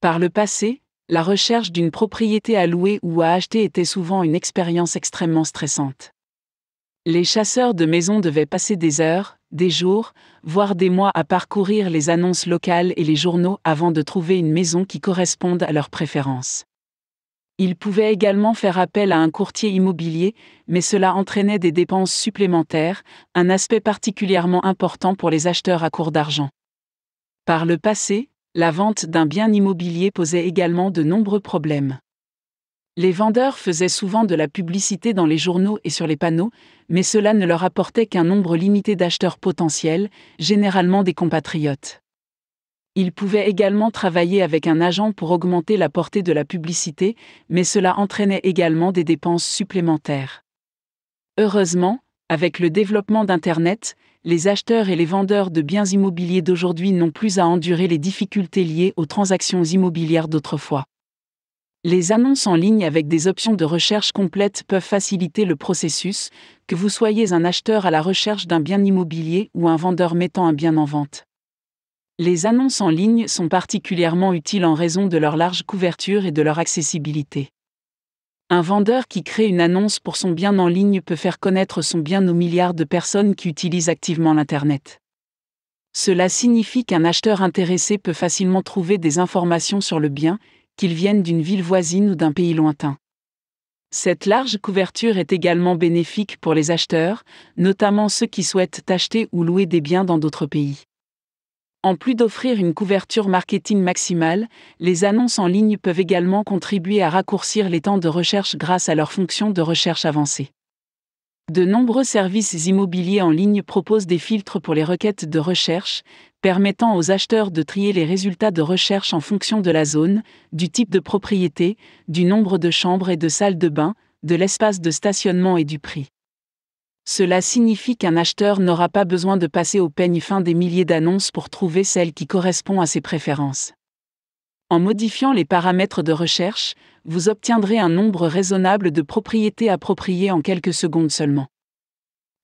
Par le passé, la recherche d'une propriété à louer ou à acheter était souvent une expérience extrêmement stressante. Les chasseurs de maisons devaient passer des heures, des jours, voire des mois à parcourir les annonces locales et les journaux avant de trouver une maison qui corresponde à leurs préférences. Ils pouvaient également faire appel à un courtier immobilier, mais cela entraînait des dépenses supplémentaires, un aspect particulièrement important pour les acheteurs à court d'argent. Par le passé, la vente d'un bien immobilier posait également de nombreux problèmes. Les vendeurs faisaient souvent de la publicité dans les journaux et sur les panneaux, mais cela ne leur apportait qu'un nombre limité d'acheteurs potentiels, généralement des compatriotes. Ils pouvaient également travailler avec un agent pour augmenter la portée de la publicité, mais cela entraînait également des dépenses supplémentaires. Heureusement, avec le développement d'Internet, les acheteurs et les vendeurs de biens immobiliers d'aujourd'hui n'ont plus à endurer les difficultés liées aux transactions immobilières d'autrefois. Les annonces en ligne avec des options de recherche complètes peuvent faciliter le processus, que vous soyez un acheteur à la recherche d'un bien immobilier ou un vendeur mettant un bien en vente. Les annonces en ligne sont particulièrement utiles en raison de leur large couverture et de leur accessibilité. Un vendeur qui crée une annonce pour son bien en ligne peut faire connaître son bien aux milliards de personnes qui utilisent activement l'Internet. Cela signifie qu'un acheteur intéressé peut facilement trouver des informations sur le bien, qu'il vienne d'une ville voisine ou d'un pays lointain. Cette large couverture est également bénéfique pour les acheteurs, notamment ceux qui souhaitent acheter ou louer des biens dans d'autres pays. En plus d'offrir une couverture marketing maximale, les annonces en ligne peuvent également contribuer à raccourcir les temps de recherche grâce à leur fonction de recherche avancée. De nombreux services immobiliers en ligne proposent des filtres pour les requêtes de recherche, permettant aux acheteurs de trier les résultats de recherche en fonction de la zone, du type de propriété, du nombre de chambres et de salles de bain, de l'espace de stationnement et du prix. Cela signifie qu'un acheteur n'aura pas besoin de passer au peigne fin des milliers d'annonces pour trouver celle qui correspond à ses préférences. En modifiant les paramètres de recherche, vous obtiendrez un nombre raisonnable de propriétés appropriées en quelques secondes seulement.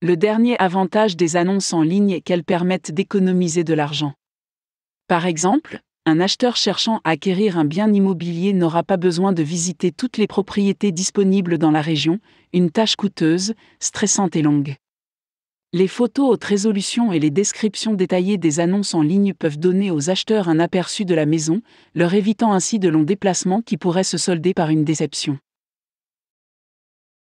Le dernier avantage des annonces en ligne est qu'elles permettent d'économiser de l'argent. Par exemple, un acheteur cherchant à acquérir un bien immobilier n'aura pas besoin de visiter toutes les propriétés disponibles dans la région, une tâche coûteuse, stressante et longue. Les photos haute résolution et les descriptions détaillées des annonces en ligne peuvent donner aux acheteurs un aperçu de la maison, leur évitant ainsi de longs déplacements qui pourraient se solder par une déception.